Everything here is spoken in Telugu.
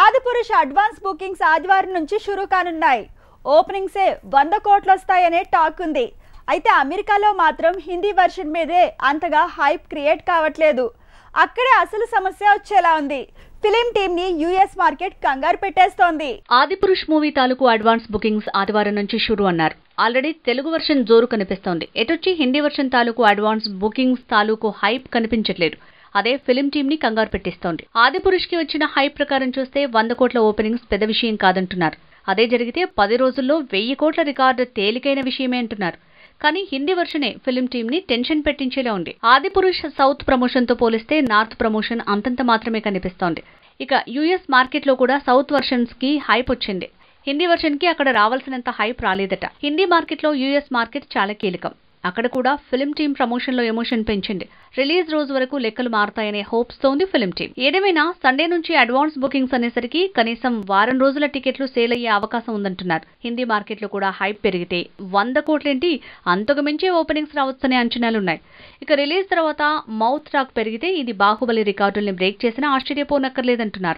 ఆదిపురుష అడ్వాన్స్ బుకింగ్స్ ఆదివారం నుంచి షురూ కానున్నాయి ఓపెనింగ్సే వంద కోట్లు వస్తాయనే టాక్ ఉంది అయితే అమెరికాలో మాత్రం హిందీ వర్షన్ మీదే అంతగా హైప్ క్రియేట్ కావట్లేదు అక్కడే అసలు సమస్య వచ్చేలా ఉంది ఫిలిం టీమ్ ని యుఎస్ మార్కెట్ కంగారు పెట్టేస్తోంది ఆదిపురుష్ మూవీ తాలూకు అడ్వాన్స్ బుకింగ్స్ ఆదివారం నుంచి షురు అన్నారు ఆల్రెడీ తెలుగు వర్షన్ జోరు కనిపిస్తోంది ఎటొచ్చి హిందీ వర్షన్ తాలూకు అడ్వాన్స్ బుకింగ్స్ తాలూకు హైప్ కనిపించట్లేదు అదే ఫిలిం టీమ్ ని కంగారు పెట్టిస్తోంది ఆదిపురుష్ కి వచ్చిన హైప్ ప్రకారం చూస్తే వంద కోట్ల ఓపెనింగ్స్ పెద్ద విషయం కాదంటున్నారు అదే జరిగితే పది రోజుల్లో వెయ్యి కోట్ల రికార్డు తేలికైన విషయమే అంటున్నారు కానీ హిందీ వర్షనే ఫిలిం టీమ్ ని టెన్షన్ పెట్టించేలా ఉంది ఆదిపురుష్ సౌత్ ప్రమోషన్ తో పోలిస్తే నార్త్ ప్రమోషన్ అంతంత మాత్రమే కనిపిస్తోంది ఇక యుఎస్ మార్కెట్లో కూడా సౌత్ వర్షన్స్ కి హైప్ వచ్చింది హిందీ కి అక్కడ రావాల్సినంత హైప్ రాలేదట హిందీ మార్కెట్లో యూఎస్ మార్కెట్ చాలా కీలకం అక్కడ కూడా ఫిలిం టీం ప్రమోషన్లో ఎమోషన్ పెంచింది రిలీజ్ రోజు వరకు లెక్కలు మారుతాయనే తో ఉంది ఫిలిం టీం ఏదేమైనా సండే నుంచి అడ్వాన్స్ బుకింగ్స్ అనేసరికి కనీసం వారం రోజుల టికెట్లు సేల్ అయ్యే అవకాశం ఉందంటున్నారు హిందీ మార్కెట్లో కూడా హైప్ పెరిగితే వంద కోట్లేంటి అంతకు మించే ఓపెనింగ్స్ రావచ్చనే అంచనాలున్నాయి ఇక రిలీజ్ తర్వాత మౌత్ రాక్ పెరిగితే ఇది బాహుబలి రికార్డుల్ని బ్రేక్ చేసినా ఆశ్చర్యపోనక్కర్లేదంటున్నారు